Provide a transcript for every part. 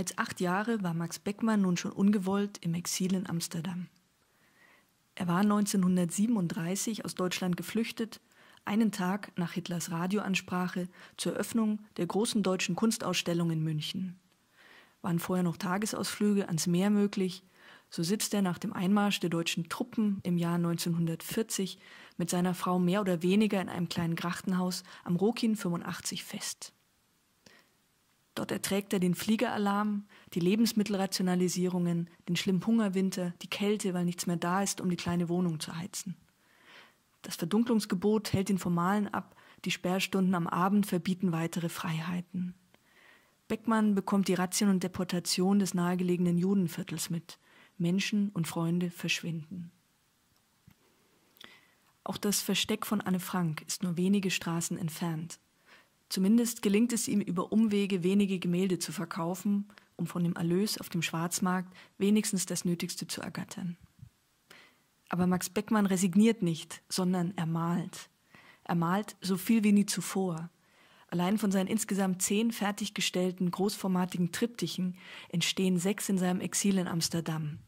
Bereits acht Jahre war Max Beckmann nun schon ungewollt im Exil in Amsterdam. Er war 1937 aus Deutschland geflüchtet, einen Tag nach Hitlers Radioansprache zur Eröffnung der großen deutschen Kunstausstellung in München. Waren vorher noch Tagesausflüge ans Meer möglich, so sitzt er nach dem Einmarsch der deutschen Truppen im Jahr 1940 mit seiner Frau mehr oder weniger in einem kleinen Grachtenhaus am Rokin 85 fest. Dort erträgt er den Fliegeralarm, die Lebensmittelrationalisierungen, den schlimmen Hungerwinter, die Kälte, weil nichts mehr da ist, um die kleine Wohnung zu heizen. Das Verdunklungsgebot hält den Formalen ab, die Sperrstunden am Abend verbieten weitere Freiheiten. Beckmann bekommt die Razzien und Deportation des nahegelegenen Judenviertels mit. Menschen und Freunde verschwinden. Auch das Versteck von Anne Frank ist nur wenige Straßen entfernt. Zumindest gelingt es ihm über Umwege wenige Gemälde zu verkaufen, um von dem Erlös auf dem Schwarzmarkt wenigstens das Nötigste zu ergattern. Aber Max Beckmann resigniert nicht, sondern er malt. Er malt so viel wie nie zuvor. Allein von seinen insgesamt zehn fertiggestellten großformatigen Triptychen entstehen sechs in seinem Exil in Amsterdam.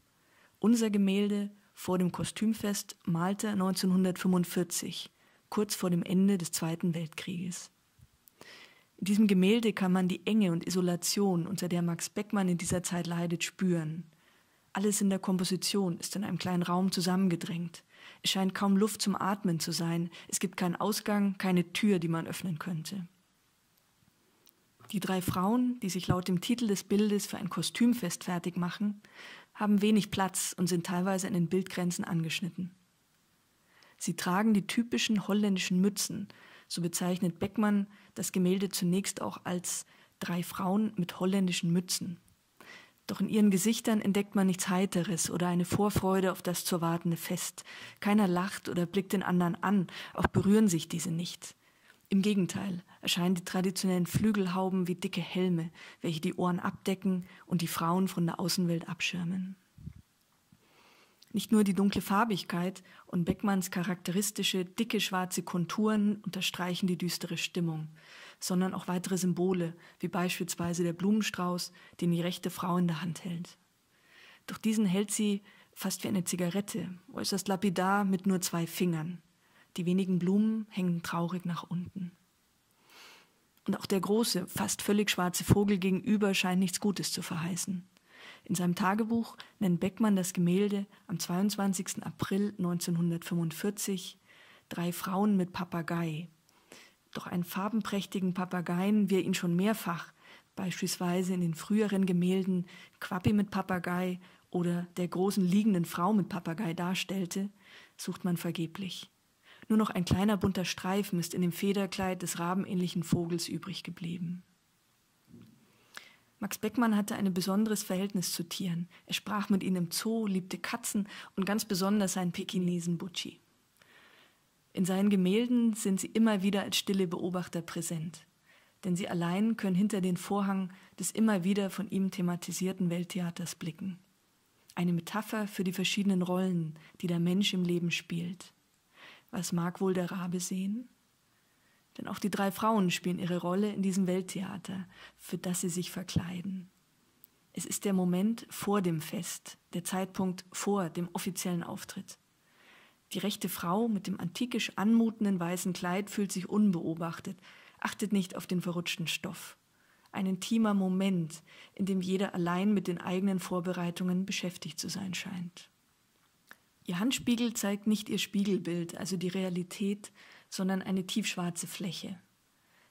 Unser Gemälde vor dem Kostümfest malte er 1945, kurz vor dem Ende des Zweiten Weltkrieges. In diesem Gemälde kann man die Enge und Isolation, unter der Max Beckmann in dieser Zeit leidet, spüren. Alles in der Komposition ist in einem kleinen Raum zusammengedrängt. Es scheint kaum Luft zum Atmen zu sein. Es gibt keinen Ausgang, keine Tür, die man öffnen könnte. Die drei Frauen, die sich laut dem Titel des Bildes für ein Kostümfest fertig machen, haben wenig Platz und sind teilweise an den Bildgrenzen angeschnitten. Sie tragen die typischen holländischen Mützen, so bezeichnet Beckmann das Gemälde zunächst auch als drei Frauen mit holländischen Mützen. Doch in ihren Gesichtern entdeckt man nichts Heiteres oder eine Vorfreude auf das zu erwartende Fest. Keiner lacht oder blickt den anderen an, auch berühren sich diese nicht. Im Gegenteil erscheinen die traditionellen Flügelhauben wie dicke Helme, welche die Ohren abdecken und die Frauen von der Außenwelt abschirmen. Nicht nur die dunkle Farbigkeit und Beckmanns charakteristische dicke schwarze Konturen unterstreichen die düstere Stimmung, sondern auch weitere Symbole, wie beispielsweise der Blumenstrauß, den die rechte Frau in der Hand hält. Doch diesen hält sie fast wie eine Zigarette, äußerst lapidar mit nur zwei Fingern. Die wenigen Blumen hängen traurig nach unten. Und auch der große, fast völlig schwarze Vogel gegenüber scheint nichts Gutes zu verheißen. In seinem Tagebuch nennt Beckmann das Gemälde am 22. April 1945 Drei Frauen mit Papagei. Doch einen farbenprächtigen Papageien, wie er ihn schon mehrfach, beispielsweise in den früheren Gemälden Quappi mit Papagei oder der großen liegenden Frau mit Papagei darstellte, sucht man vergeblich. Nur noch ein kleiner bunter Streifen ist in dem Federkleid des rabenähnlichen Vogels übrig geblieben. Max Beckmann hatte ein besonderes Verhältnis zu Tieren. Er sprach mit ihnen im Zoo, liebte Katzen und ganz besonders seinen Pekinesen Butchi. In seinen Gemälden sind sie immer wieder als stille Beobachter präsent, denn sie allein können hinter den Vorhang des immer wieder von ihm thematisierten Welttheaters blicken. Eine Metapher für die verschiedenen Rollen, die der Mensch im Leben spielt. Was mag wohl der Rabe sehen? Denn auch die drei Frauen spielen ihre Rolle in diesem Welttheater, für das sie sich verkleiden. Es ist der Moment vor dem Fest, der Zeitpunkt vor dem offiziellen Auftritt. Die rechte Frau mit dem antikisch anmutenden weißen Kleid fühlt sich unbeobachtet, achtet nicht auf den verrutschten Stoff. Ein intimer Moment, in dem jeder allein mit den eigenen Vorbereitungen beschäftigt zu sein scheint. Ihr Handspiegel zeigt nicht ihr Spiegelbild, also die Realität, sondern eine tiefschwarze Fläche.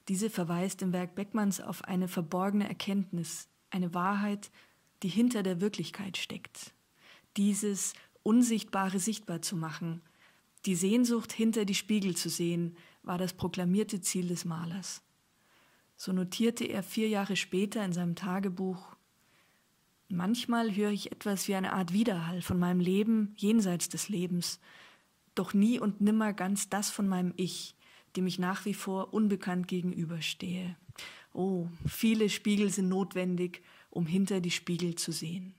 Diese verweist im Werk Beckmanns auf eine verborgene Erkenntnis, eine Wahrheit, die hinter der Wirklichkeit steckt. Dieses Unsichtbare sichtbar zu machen, die Sehnsucht hinter die Spiegel zu sehen, war das proklamierte Ziel des Malers. So notierte er vier Jahre später in seinem Tagebuch Manchmal höre ich etwas wie eine Art Widerhall von meinem Leben jenseits des Lebens, doch nie und nimmer ganz das von meinem Ich, dem ich nach wie vor unbekannt gegenüberstehe. Oh, viele Spiegel sind notwendig, um hinter die Spiegel zu sehen.